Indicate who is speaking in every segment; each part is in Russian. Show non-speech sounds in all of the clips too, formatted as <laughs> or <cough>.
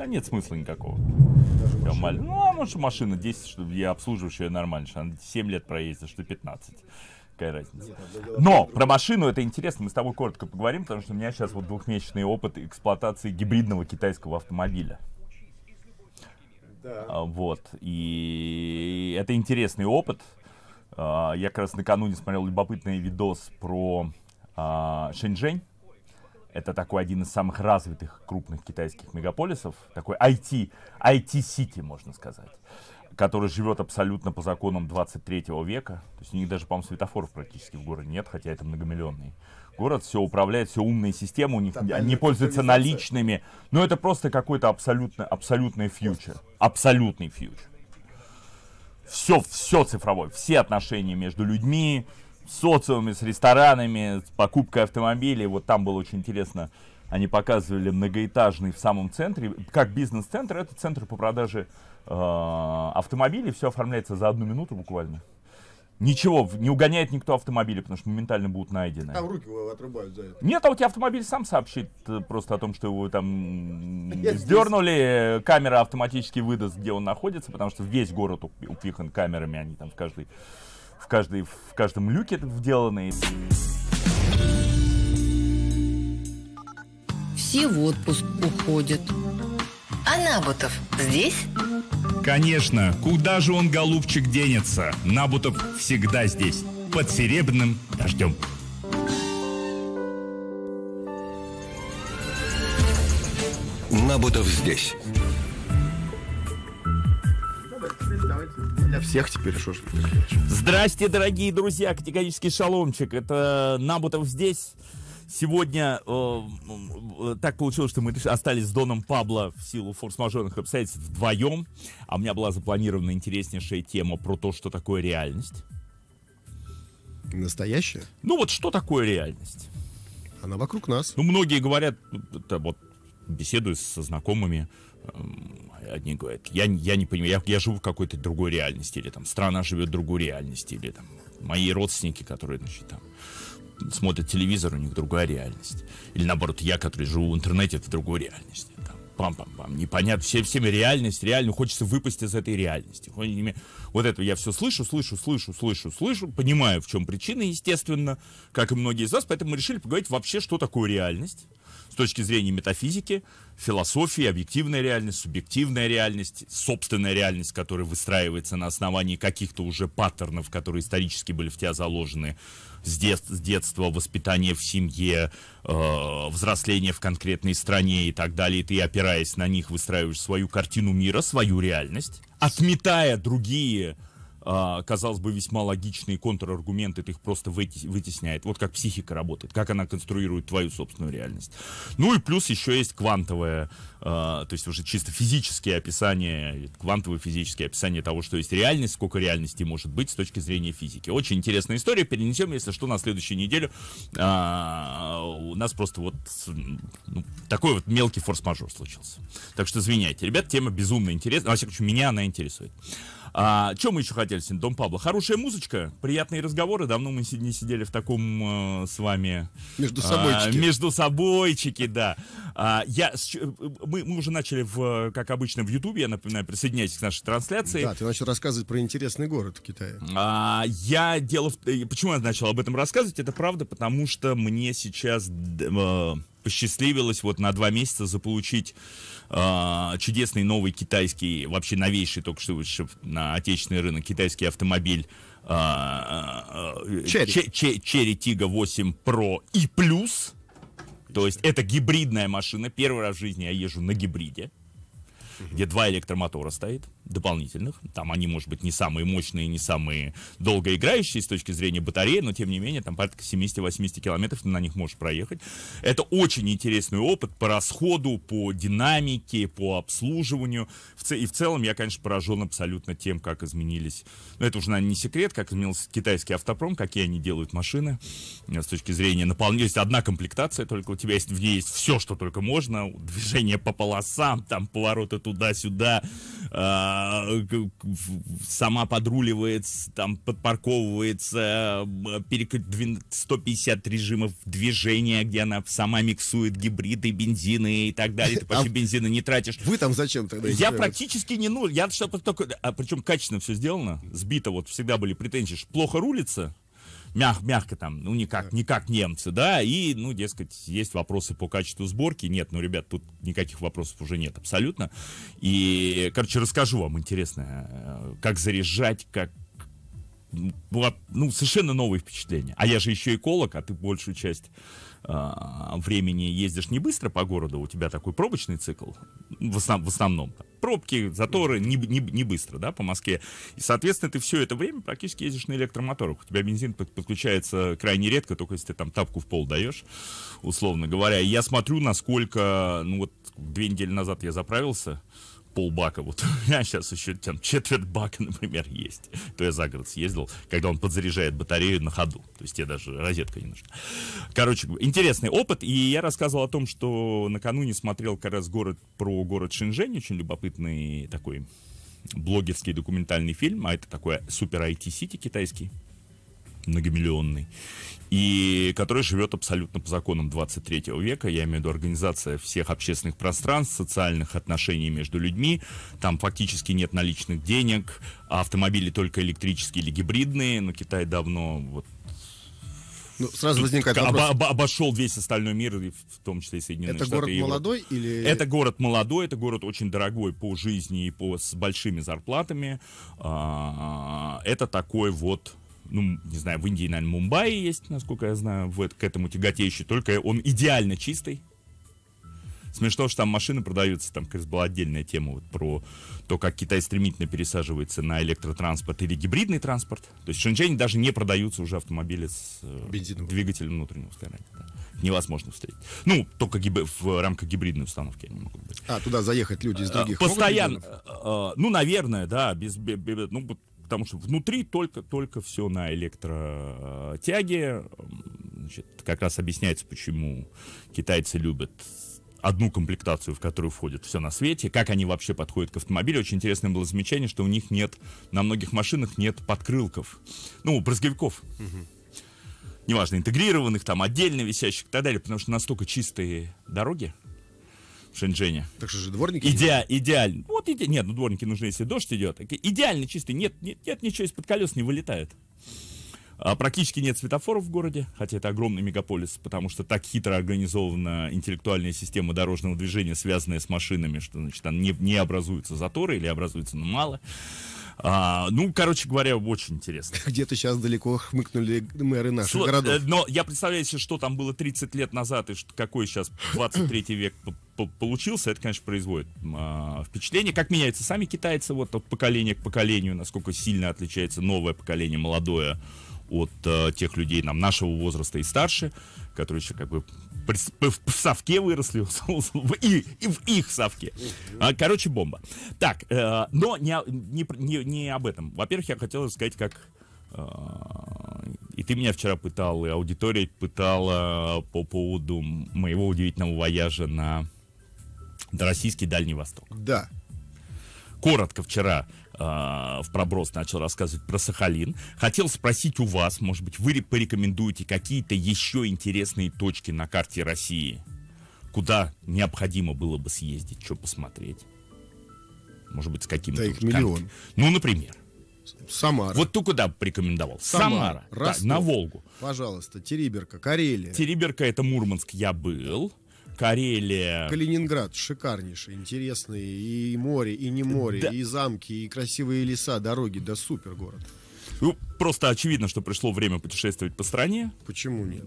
Speaker 1: Да нет смысла никакого. Даже Мал... Ну, а может машина 10, что я обслуживающая нормально, что она 7 лет проездит, что 15. Какая разница. Но про машину это интересно, мы с тобой коротко поговорим, потому что у меня сейчас вот двухмесячный опыт эксплуатации гибридного китайского автомобиля. Да. А, вот. И это интересный опыт. А, я как раз накануне смотрел любопытный видос про а, Шэньчжэнь это такой один из самых развитых крупных китайских мегаполисов, такой IT, IT-сити, можно сказать, который живет абсолютно по законам 23 века. То есть у них даже, по-моему, светофоров практически в городе нет, хотя это многомиллионный город, все управляет, все умные системы, у них Там они пользуются наличными. Но это просто какой-то абсолютно, абсолютный фьючер. Абсолютный фьючер. Все, все цифровой, все отношения между людьми, социумами, с ресторанами, с покупкой автомобилей. Вот там было очень интересно. Они показывали многоэтажный в самом центре. Как бизнес-центр, это центр по продаже э, автомобилей. Все оформляется за одну минуту буквально. Ничего, не угоняет никто автомобили, потому что моментально будут найдены. Там руки
Speaker 2: отрубают за это.
Speaker 1: Нет, а у тебя автомобиль сам сообщит э, просто о том, что его там Я сдернули. Здесь. Э, камера автоматически выдаст, где он находится, потому что весь город упихан камерами, они там в каждой каждой, в каждом люке вделаны.
Speaker 2: Все в отпуск
Speaker 1: уходят.
Speaker 3: А Набутов здесь?
Speaker 1: Конечно, куда же он, голубчик, денется? Набутов всегда здесь, под серебряным дождем.
Speaker 2: Набутов здесь. всех теперь, что ж.
Speaker 1: Здрасте, дорогие друзья, категорический шаломчик. Это Набутов здесь. Сегодня э, э, э так получилось, что мы остались с Доном Пабло в силу форс-мажорных обстоятельств вдвоем. А у меня была запланирована интереснейшая тема про то, что такое реальность. Настоящая? Ну вот что такое реальность? Она вокруг нас. Ну, многие говорят, ну, вот беседую со знакомыми, эм, Одни говорят, я, я не понимаю, я, я живу в какой-то другой реальности, или там страна живет в другой реальности, или там мои родственники, которые, значит, там смотрят телевизор, у них другая реальность. Или наоборот, я, который живу в интернете, в другой реальности. Там, пам-пам-пам, непонятно, все, всеми реальность, реально хочется выпасть из этой реальности. Вот это я все слышу, слышу, слышу, слышу, слышу, понимаю, в чем причина, естественно, как и многие из вас, поэтому мы решили поговорить вообще, что такое реальность точки зрения метафизики, философии, объективная реальность, субъективная реальность, собственная реальность, которая выстраивается на основании каких-то уже паттернов, которые исторически были в тебя заложены с, дет с детства, воспитание в семье, э взросление в конкретной стране и так далее. И ты, опираясь на них, выстраиваешь свою картину мира, свою реальность, отметая другие а, казалось бы, весьма логичные контраргументы, ты их просто вытесняет. Вот как психика работает, как она конструирует твою собственную реальность. Ну и плюс еще есть квантовое, а, то есть уже чисто физические описания, квантовое физическое описание того, что есть реальность, сколько реальности может быть с точки зрения физики. Очень интересная история, перенесем, если что, на следующую неделю. А, у нас просто вот ну, такой вот мелкий форс-мажор случился. Так что извиняйте. Ребят, тема безумно интересная. Во всяком случае, меня она интересует. А, чем мы еще хотели сегодня, Дом Пабло? Хорошая музычка, приятные разговоры. Давно мы не сидели в таком э, с вами... Между а, собойчики. А, между собойчики, да. А, я, мы, мы уже начали, в, как обычно, в Ютубе, я напоминаю, присоединяйтесь к нашей трансляции. Да, ты начал рассказывать
Speaker 2: про интересный город в Китае.
Speaker 1: А, я дело э, Почему я начал об этом рассказывать? Это правда, потому что мне сейчас... Э, посчастливилось вот на два месяца заполучить э, чудесный новый китайский, вообще новейший, только что вышел на отечественный рынок, китайский автомобиль Черри Тига 8 Pro и e плюс. То есть это гибридная машина. Первый раз в жизни я езжу на гибриде угу. где два электромотора стоит дополнительных. Там они, может быть, не самые мощные, не самые долгоиграющие с точки зрения батареи, но тем не менее там порядка 70-80 километров ты на них можешь проехать. Это очень интересный опыт по расходу, по динамике, по обслуживанию. И в целом я, конечно, поражен абсолютно тем, как изменились, ну это уже, наверное, не секрет, как изменился китайский автопром, какие они делают машины э, с точки зрения наполнения. Есть одна комплектация, только у тебя есть в ней есть все, что только можно. Движение по полосам, там повороты тут туда-сюда, а, сама подруливается там подпарковывается, 150 а, режимов движения, где она сама миксует гибриды, бензины и так далее. Ты <laughs> а почти а
Speaker 2: бензина не тратишь. Вы там зачем тогда?
Speaker 1: Я практически не ну, я что только, а причем качественно все сделано, сбито, вот всегда были претензии, плохо рулится, мяг, мягко там, ну, никак, не как немцы, да, и, ну, дескать, есть вопросы по качеству сборки, нет, ну, ребят, тут никаких вопросов уже нет абсолютно, и, короче, расскажу вам интересное э, как заряжать, как ну, ну, совершенно новые впечатления. А я же еще эколог, а ты большую часть Э, времени ездишь не быстро по городу, у тебя такой пробочный цикл, в, основ, в основном, пробки, заторы, не, не, не быстро, да, по Москве. И, соответственно, ты все это время практически ездишь на электромоторах. У тебя бензин подключается крайне редко, только если ты там тапку в пол даешь, условно говоря. И я смотрю, насколько, ну вот, две недели назад я заправился, полбака. Вот <laughs> у меня сейчас еще там четверть бака, <laughs> например, есть. То я за город съездил, когда он подзаряжает батарею на ходу. То есть тебе даже розетка не нужна. Короче, интересный опыт. И я рассказывал о том, что накануне смотрел как раз город про город Шэньчжэнь. Очень любопытный такой блогерский документальный фильм. А это такой супер IT-сити китайский многомиллионный, и который живет абсолютно по законам 23 века, я имею в виду организация всех общественных пространств, социальных отношений между людьми, там фактически нет наличных денег, а автомобили только электрические или гибридные, но Китай давно вот ну, сразу Тут возникает вопрос. Об, об, обошел весь остальной мир, в том числе и Соединенные это Штаты. Это город Европы. молодой или... Это город молодой, это город очень дорогой по жизни и по, с большими зарплатами. А, это такой вот ну, не знаю, в Индии, наверное, Мумбаи есть, насколько я знаю, вот к этому тяготеющий, только он идеально чистый. Смешно, что там машины продаются, там, как была отдельная тема вот, про то, как Китай стремительно пересаживается на электротранспорт или гибридный транспорт. То есть в Шэньчжэне даже не продаются уже автомобили с э, Бензиновым. двигателем внутреннего сгорания. Да. Невозможно встретить. Ну, только гиб... в рамках гибридной установки они могут быть.
Speaker 2: А, туда заехать люди из э, других Постоянно.
Speaker 1: Э, ну, наверное, да. Без, без, без, ну, потому что внутри только-только все на электротяге. Значит, как раз объясняется, почему китайцы любят одну комплектацию, в которую входит все на свете, как они вообще подходят к автомобилю. Очень интересное было замечание, что у них нет, на многих машинах нет подкрылков, ну, брызговиков. Неважно, интегрированных, там, отдельно висящих и так далее, потому что настолько чистые дороги, в Шэньчжэне. Так что же дворники? Иде, идеально. Вот иде... Нет, ну дворники нужны, если дождь идет. Идеально чистый. Нет, нет, нет ничего из-под колес не вылетает. А практически нет светофоров в городе, хотя это огромный мегаполис, потому что так хитро организована интеллектуальная система дорожного движения, связанная с машинами, что значит, там не, не образуются заторы или образуются но ну, мало. А, ну,
Speaker 2: короче говоря, очень интересно. <laughs> Где-то сейчас далеко хмыкнули мэры наших Сло... городов.
Speaker 1: Э, но я представляю себе, что там было 30 лет назад и что, какой сейчас 23 век получился, это, конечно, производит а, впечатление. Как меняются сами китайцы вот от поколения к поколению, насколько сильно отличается новое поколение, молодое от э, тех людей нам нашего возраста и старше которые еще как бы в совке выросли, <laughs> в, и, и в их совке. А, короче, бомба. Так, э, но не, не, не, об этом. Во-первых, я хотел сказать, как а, и ты меня вчера пытал, и аудитория пытала по поводу моего удивительного вояжа на российский Дальний Восток. Да. Коротко вчера Э, в проброс начал рассказывать про Сахалин. Хотел спросить у вас, может быть, вы порекомендуете какие-то еще интересные точки на карте России, куда необходимо было бы съездить, что посмотреть? Может быть, с каким-то... Да миллион. Ну, например. Самара. Вот ты куда порекомендовал? Самара. Самара. Да, на Волгу.
Speaker 2: Пожалуйста, Териберка,
Speaker 1: Карелия. Териберка — это Мурманск, я был. Карелия.
Speaker 2: Калининград шикарнейший, интересный. И море, и не море, да. и замки, и красивые леса, дороги. Да супер город.
Speaker 1: Ну, просто очевидно, что пришло время путешествовать по стране. Почему нет?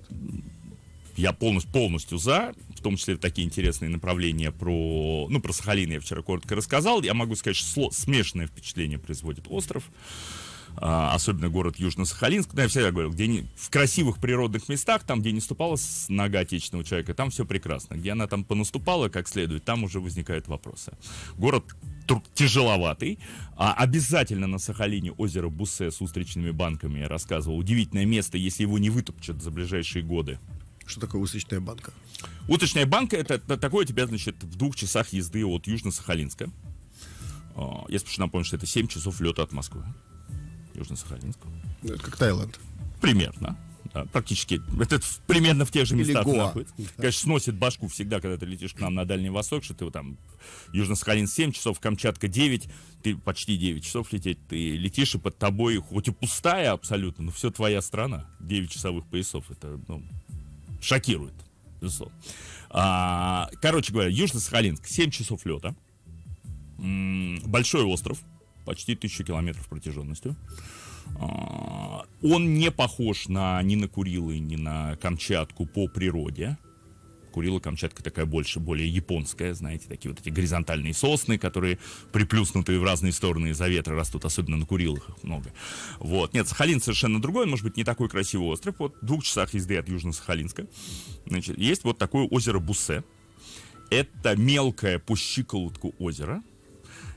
Speaker 1: Я полностью, полностью за, в том числе такие интересные направления про... Ну, про Сахалин я вчера коротко рассказал. Я могу сказать, что смешанное впечатление производит остров. А, особенно город Южно-Сахалинск, ну, я всегда говорил, где не, в красивых природных местах, там, где не ступала нога отечественного человека, там все прекрасно. Где она там понаступала как следует, там уже возникают вопросы. Город тяжеловатый. А обязательно на Сахалине озеро Буссе с устричными банками, я рассказывал. Удивительное место, если его не вытопчат за ближайшие годы. Что такое устричная банка? Уточная банка это, это такое тебя, значит, в двух часах езды от Южно-Сахалинска. А, я спешу напомню, что это 7 часов лета от Москвы. Южно-Сахалинского. Ну, это как Таиланд. Примерно. Да, практически это примерно в тех же Или местах Гоа. находится. Конечно, сносит башку всегда, когда ты летишь к нам на Дальний Восток, что ты вот там Южно-Сахалин 7 часов, Камчатка 9, ты почти 9 часов лететь, ты летишь, и под тобой, хоть и пустая абсолютно, но все твоя страна, 9 часовых поясов, это ну, шокирует, А, короче говоря, Южно-Сахалинск, 7 часов лета, большой остров, почти тысячу километров протяженностью. А, он не похож на, ни на Курилы, ни на Камчатку по природе. Курила, Камчатка такая больше, более японская, знаете, такие вот эти горизонтальные сосны, которые приплюснутые в разные стороны из-за ветра растут, особенно на Курилах их много. Вот. Нет, Сахалин совершенно другой, может быть, не такой красивый остров, вот в двух часах езды от Южно-Сахалинска. Значит, есть вот такое озеро Бусе. Это мелкое по щиколотку озеро,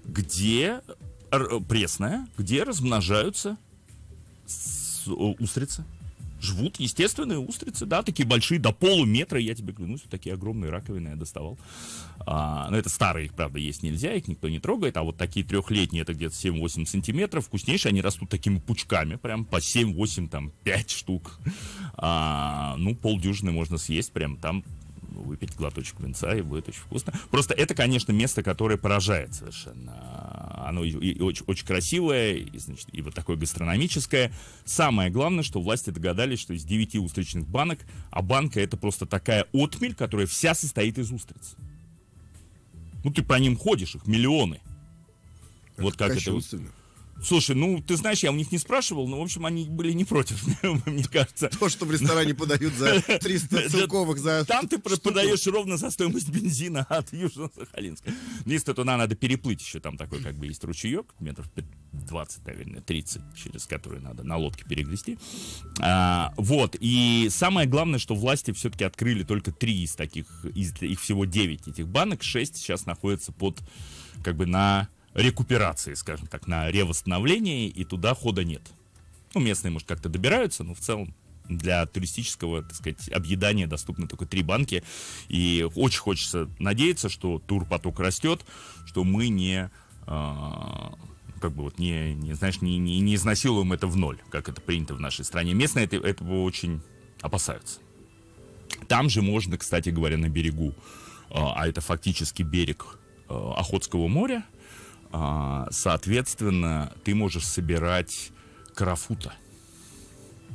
Speaker 1: где пресная, где размножаются устрицы. Живут естественные устрицы, да, такие большие, до полуметра, я тебе клянусь, такие огромные раковины я доставал. А, но ну, это старые, их, правда, есть нельзя, их никто не трогает, а вот такие трехлетние, это где-то 7-8 сантиметров, вкуснейшие, они растут такими пучками, прям по 7-8, там, 5 штук. А, ну, полдюжины можно съесть, прям там ну, выпить глоточек винца, и будет очень вкусно. Просто это, конечно, место, которое поражает совершенно. Оно и, и очень, очень красивое, и, значит, и вот такое гастрономическое. Самое главное, что власти догадались, что из 9 устричных банок, а банка это просто такая отмель, которая вся состоит из устриц. Ну, ты по ним ходишь, их миллионы. Это вот как это... Слушай, ну, ты знаешь, я у них не спрашивал, но, в общем, они были не против, <laughs> мне кажется. То, что в ресторане подают за 300 <laughs> целковых
Speaker 2: за Там ты подаешь
Speaker 1: ровно за стоимость бензина <laughs> от
Speaker 2: Южно-Сахалинска.
Speaker 1: Ну, если туда надо переплыть еще, там такой как бы есть ручеек, метров 20, наверное, 30, через который надо на лодке перегрести. А, вот, и самое главное, что власти все-таки открыли только три из таких, из, их всего 9 этих банок, 6 сейчас находятся под, как бы, на рекуперации, скажем так, на ревосстановление, и туда хода нет. Ну, местные, может, как-то добираются, но в целом для туристического, так сказать, объедания доступны только три банки. И очень хочется надеяться, что турпоток растет, что мы не а, как бы вот не, не знаешь, не, не, не изнасилуем это в ноль, как это принято в нашей стране. Местные это, этого очень опасаются. Там же можно, кстати говоря, на берегу, а, а это фактически берег а, Охотского моря, а, соответственно, ты можешь собирать карафута.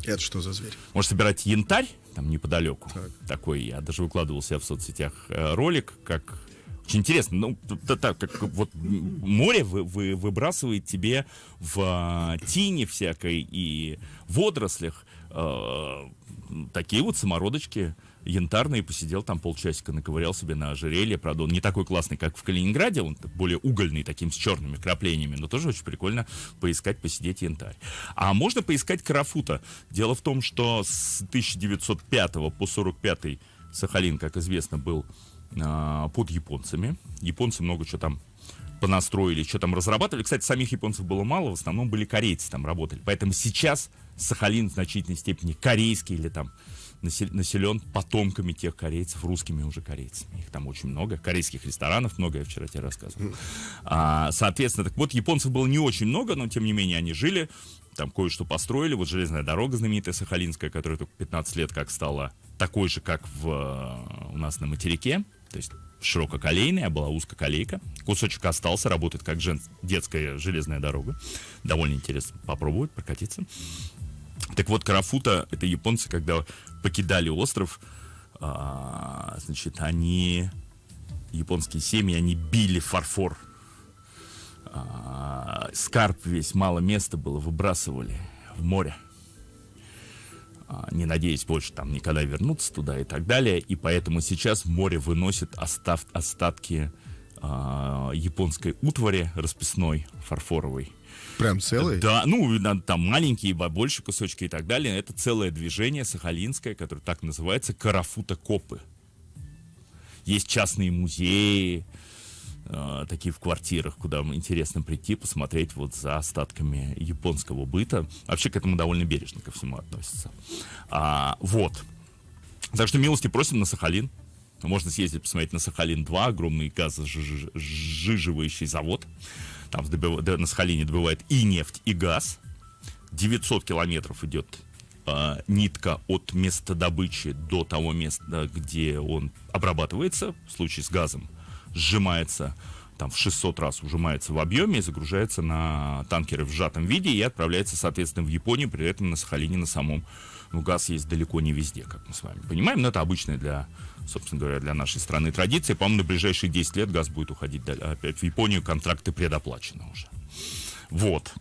Speaker 2: Это что за зверь?
Speaker 1: Можешь собирать янтарь, там неподалеку. Так. Такой, я даже выкладывал себя в соцсетях э, ролик, как очень интересно. Ну, так как вот море вы, вы, выбрасывает тебе в а, тине всякой и водорослях э, такие вот самородочки янтарный, посидел там полчасика, наковырял себе на ожерелье. Правда, он не такой классный, как в Калининграде, он более угольный, таким с черными краплениями, но тоже очень прикольно поискать, посидеть янтарь. А можно поискать карафута. Дело в том, что с 1905 по 45 Сахалин, как известно, был э, под японцами. Японцы много чего там понастроили, что там разрабатывали. Кстати, самих японцев было мало, в основном были корейцы там работали. Поэтому сейчас Сахалин в значительной степени корейский или там населен потомками тех корейцев, русскими уже корейцами. Их там очень много. Корейских ресторанов много, я вчера тебе рассказывал. А, соответственно, так вот, японцев было не очень много, но тем не менее они жили, там кое-что построили. Вот железная дорога знаменитая Сахалинская, которая только 15 лет как стала такой же, как в, э, у нас на материке. То есть ширококолейная, была узкоколейка. Кусочек остался, работает как жен... детская железная дорога. Довольно интересно попробовать прокатиться. Так вот, Карафута, это японцы, когда покидали остров, а, значит, они, японские семьи, они били фарфор. А, скарб весь, мало места было, выбрасывали в море. А, не надеясь больше там никогда вернуться туда и так далее. И поэтому сейчас море выносит остав, остатки а, японской утвари расписной, фарфоровой. Прям целый? Да, ну, там маленькие, больше кусочки и так далее. Это целое движение сахалинское, которое так называется, карафута-копы. Есть частные музеи, э, такие в квартирах, куда интересно прийти, посмотреть вот за остатками японского быта. Вообще к этому довольно бережно ко всему относится. А, вот. Так что милости просим на Сахалин. Можно съездить посмотреть на Сахалин-2, огромный газожиживающий завод. Там на Сахалине добывают и нефть, и газ. 900 километров идет э, нитка от места добычи до того места, где он обрабатывается, в случае с газом – сжимается там в 600 раз ужимается в объеме и загружается на танкеры в сжатом виде и отправляется, соответственно, в Японию, при этом на Сахалине на самом. Ну, газ есть далеко не везде, как мы с вами понимаем, но это обычная для, собственно говоря, для нашей страны традиция. По-моему, на ближайшие 10 лет газ будет уходить опять в Японию, контракты предоплачены уже. Вот.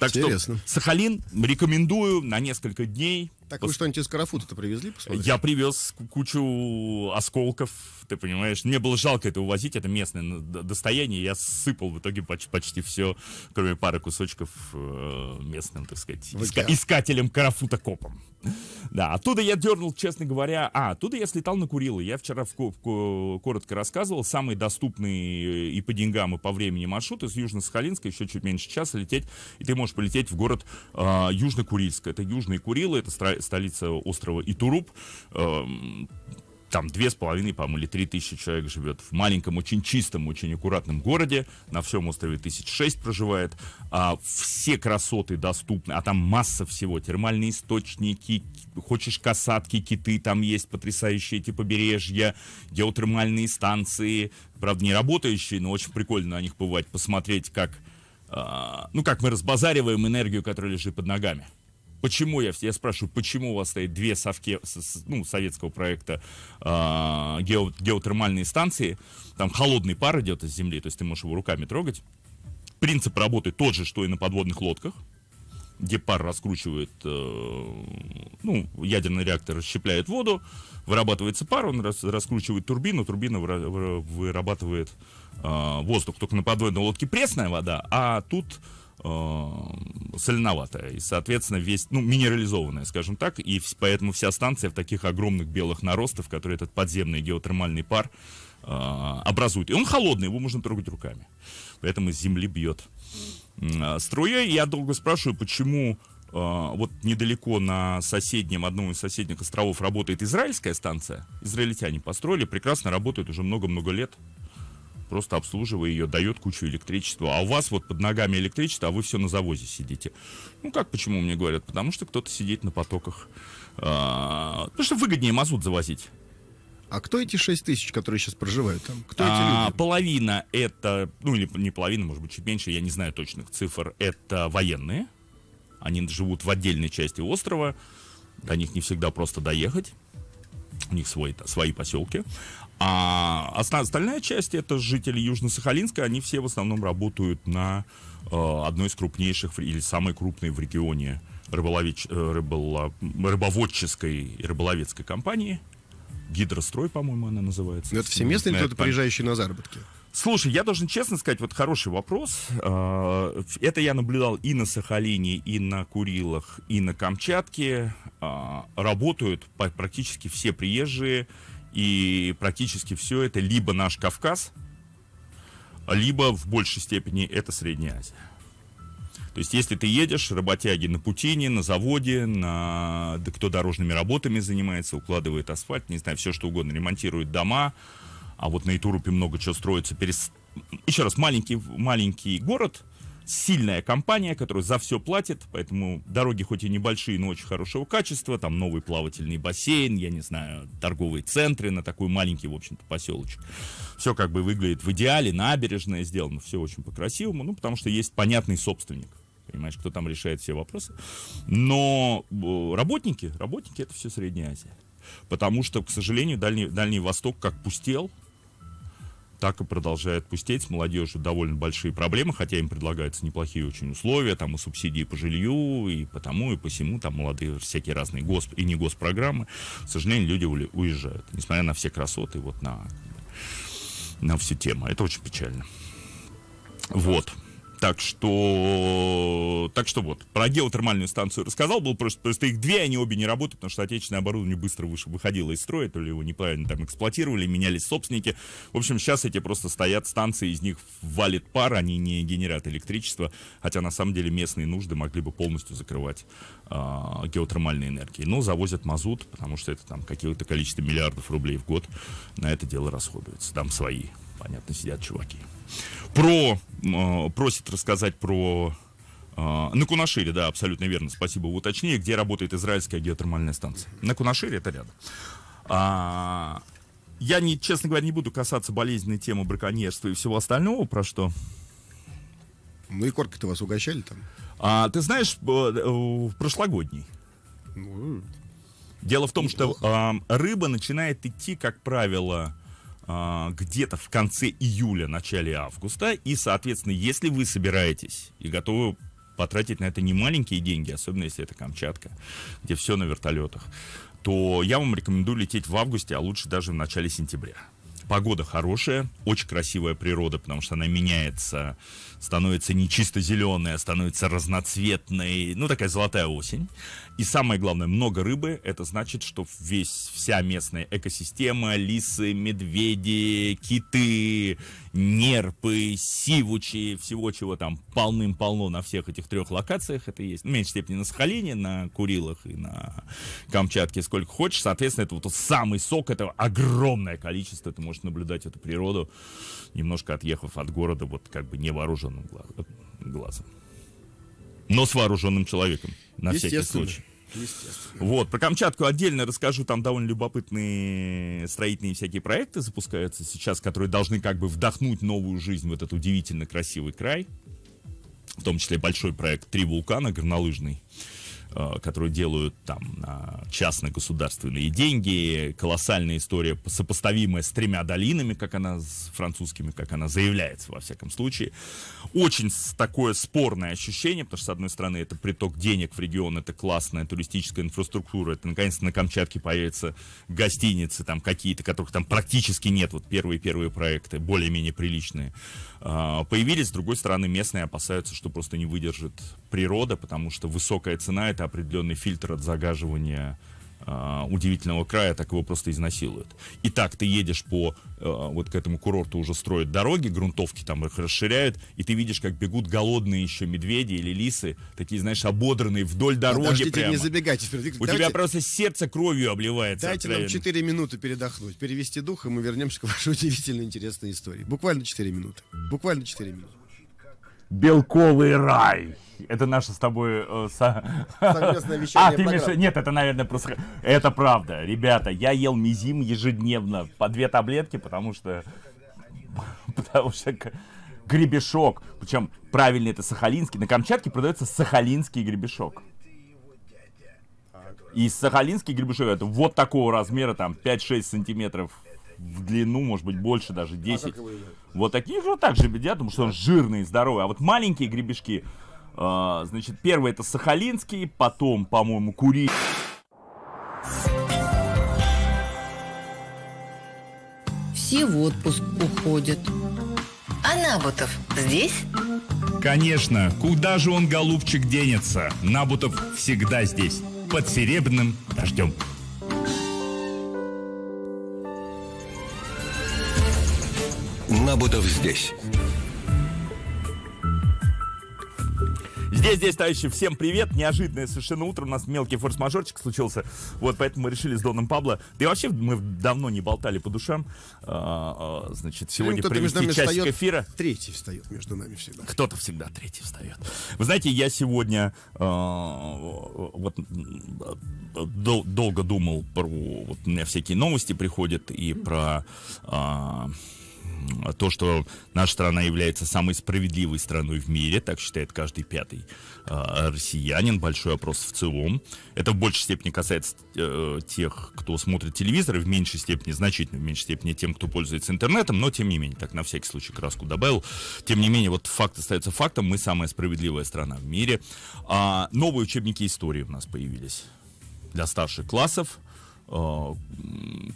Speaker 1: Так Интересно. что Сахалин рекомендую на несколько дней так вы что-нибудь из Карафута-то привезли? Посмотреть? Я привез кучу осколков, ты понимаешь. Мне было жалко это увозить, это местное достояние. Я сыпал в итоге почти, почти все, кроме пары кусочков э, местным, так сказать, иска- искателем Карафута копом. Да, оттуда я дернул, честно говоря. А, оттуда я слетал на Курилы. Я вчера в, в, коротко рассказывал. самый доступный э, и по деньгам, и по времени маршрут из Южно-Сахалинска, еще чуть меньше часа лететь. И ты можешь полететь в город э, Южно-Курильск. Это Южные Курилы, это стра- столица острова Итуруп. Эм, там две с половиной, по-моему, или три тысячи человек живет в маленьком, очень чистом, очень аккуратном городе. На всем острове тысяч шесть проживает. А, все красоты доступны, а там масса всего. Термальные источники, хочешь касатки, киты там есть, потрясающие эти побережья, геотермальные станции. Правда, не работающие, но очень прикольно на них бывать, посмотреть, как, а, ну, как мы разбазариваем энергию, которая лежит под ногами. Почему я, я спрашиваю, почему у вас стоит две совки ну, советского проекта э, гео, геотермальные станции, там холодный пар идет из земли, то есть ты можешь его руками трогать. Принцип работы тот же, что и на подводных лодках, где пар раскручивает, э, ну, ядерный реактор расщепляет воду, вырабатывается пар, он рас, раскручивает турбину, турбина вырабатывает э, воздух. Только на подводной лодке пресная вода, а тут Э, соленоватая и, соответственно, весь, ну, минерализованная, скажем так, и поэтому вся станция в таких огромных белых наростов, которые этот подземный геотермальный пар э, образует. И он холодный, его можно трогать руками, поэтому из земли бьет э, струя. Я долго спрашиваю, почему э, вот недалеко на соседнем, одном из соседних островов работает израильская станция. Израильтяне построили, прекрасно работает уже много-много лет, просто обслуживая ее, дает кучу электричества. А у вас вот под ногами электричество, а вы все на завозе сидите. Ну как, почему мне говорят? Потому что кто-то сидит на потоках. А, потому что выгоднее мазут завозить. А кто эти 6 тысяч, которые сейчас проживают там? Кто а, эти люди? Половина это, ну или не половина, может быть, чуть меньше, я не знаю точных цифр, это военные. Они живут в отдельной части острова. До них не всегда просто доехать. У них свои, свои поселки. А остальная часть это жители Южно-Сахалинска, они все в основном работают на э, одной из крупнейших или самой крупной в регионе рыболович, э, рыболо, рыбоводческой и рыболовецкой компании. Гидрострой, по-моему, она называется. Но ну, это все местные или кто-то приезжающий на заработки? Слушай, я должен честно сказать, вот хороший вопрос. Э, это я наблюдал и на Сахалине, и на Курилах, и на Камчатке. Э, работают практически все приезжие и практически все это либо наш Кавказ, либо в большей степени это Средняя Азия. То есть, если ты едешь, работяги на путине, на заводе, на... кто дорожными работами занимается, укладывает асфальт, не знаю, все что угодно, ремонтирует дома, а вот на Итурупе много чего строится. Перес... Еще раз, маленький, маленький город, сильная компания, которая за все платит, поэтому дороги хоть и небольшие, но очень хорошего качества, там новый плавательный бассейн, я не знаю, торговые центры на такой маленький, в общем-то, поселочек. Все как бы выглядит в идеале, набережная сделана, все очень по-красивому, ну, потому что есть понятный собственник понимаешь, кто там решает все вопросы. Но э, работники, работники это все Средняя Азия. Потому что, к сожалению, Дальний, Дальний Восток как пустел, так и продолжает пустеть. С молодежью довольно большие проблемы, хотя им предлагаются неплохие очень условия, там и субсидии по жилью, и по тому, и по сему, там молодые всякие разные госп и не госпрограммы. К сожалению, люди уезжают, несмотря на все красоты, вот на, на всю тему. Это очень печально. Вот. Так что, так что вот, про геотермальную станцию рассказал, был просто, просто их две, они обе не работают, потому что отечественное оборудование быстро выше, выходило из строя, то ли его неправильно там эксплуатировали, менялись собственники. В общем, сейчас эти просто стоят станции, из них валит пар, они не генерят электричество, хотя на самом деле местные нужды могли бы полностью закрывать э, а, геотермальной энергией. Но завозят мазут, потому что это там какое-то количество миллиардов рублей в год на это дело расходуется. Там свои, понятно, сидят чуваки. Про, э, просит рассказать про э, на Кунашире, да, абсолютно верно, спасибо, вы уточнили, где работает израильская геотермальная станция. На Кунашире это рядом. А, я, не, честно говоря, не буду касаться болезненной темы браконьерства и всего остального, про что... Ну и корки-то вас угощали там? А, ты знаешь, э, прошлогодний. Ну, Дело в том, что э, рыба начинает идти, как правило, а, где-то в конце июля, начале августа. И, соответственно, если вы собираетесь и готовы потратить на это не маленькие деньги, особенно если это Камчатка, где все на вертолетах, то я вам рекомендую лететь в августе, а лучше даже в начале сентября. Погода хорошая, очень красивая природа, потому что она меняется становится не чисто зеленой, а становится разноцветной. Ну, такая золотая осень. И самое главное, много рыбы. Это значит, что весь, вся местная экосистема, лисы, медведи, киты, нерпы, сивучи, всего чего там полным-полно на всех этих трех локациях это есть. В меньшей степени на Сахалине, на Курилах и на Камчатке сколько хочешь. Соответственно, это вот самый сок, это огромное количество. Ты можешь наблюдать эту природу, немножко отъехав от города, вот как бы невооружен невооруженным э, глазом. Но с вооруженным человеком, на всякий случай. Вот, про Камчатку отдельно расскажу, там довольно любопытные строительные всякие проекты запускаются сейчас, которые должны как бы вдохнуть новую жизнь в этот удивительно красивый край. В том числе большой проект «Три вулкана» горнолыжный, Э, которые делают там на частные государственные деньги. Колоссальная история, сопоставимая с тремя долинами, как она с французскими, как она заявляется во всяком случае. Очень такое спорное ощущение, потому что, с одной стороны, это приток денег в регион, это классная туристическая инфраструктура, это, наконец, то на Камчатке появятся гостиницы там какие-то, которых там практически нет, вот первые-первые проекты, более-менее приличные. А, появились. С другой стороны, местные опасаются, что просто не выдержит природа, потому что высокая цена — это определенный фильтр от загаживания а, удивительного края, так его просто изнасилуют. И так ты едешь по э, вот к этому курорту уже строят дороги, грунтовки там их расширяют, и ты видишь, как бегут голодные еще медведи или лисы, такие,
Speaker 2: знаешь, ободранные вдоль дороги прямо. не забегайте вперед. У давайте, тебя просто сердце кровью обливается. Дайте откровенно. нам 4 минуты передохнуть, перевести дух, и мы вернемся к вашей удивительно интересной истории. Буквально 4 минуты. Буквально 4 минуты. Белковый рай. Это наше с
Speaker 1: тобой... Э, со... Совместное вещание. <laughs> А, ты имеешь... Нет, это, наверное, просто... Это правда. Ребята, я ел мизим ежедневно по две таблетки, потому что... <laughs> Потому что гребешок, причем правильный это сахалинский, на Камчатке продается сахалинский гребешок. И сахалинский гребешок это вот такого размера, там 5-6 сантиметров в длину, может быть больше даже 10. А вот таких же также едят, потому что он жирный и здоровый. А вот маленькие гребешки, э, значит, первый это сахалинский, потом, по-моему, кури. Все в отпуск уходят. А Набутов здесь? Конечно, куда же он, голубчик, денется? Набутов всегда здесь, под серебряным дождем. Набутов здесь. Здесь, здесь, товарищи, всем привет. Неожиданное совершенно утро. У нас мелкий форс-мажорчик случился. Вот, поэтому мы решили с Доном Пабло. Да и вообще мы давно не болтали по душам. А, а, значит, ну, сегодня ну, провести часть встает,
Speaker 2: эфира. Третий встает между нами всегда. Кто-то всегда третий встает. Вы
Speaker 1: знаете, я сегодня а, вот дол- долго думал про... Вот у меня всякие новости приходят и про... А, то, что наша страна является самой справедливой страной в мире, так считает каждый пятый э, россиянин, большой опрос в целом. Это в большей степени касается э, тех, кто смотрит телевизор, и в меньшей степени, значительно в меньшей степени тем, кто пользуется интернетом, но тем не менее, так на всякий случай краску добавил. Тем не менее, вот факт остается фактом, мы самая справедливая страна в мире. А, новые учебники истории у нас появились для старших классов. Э,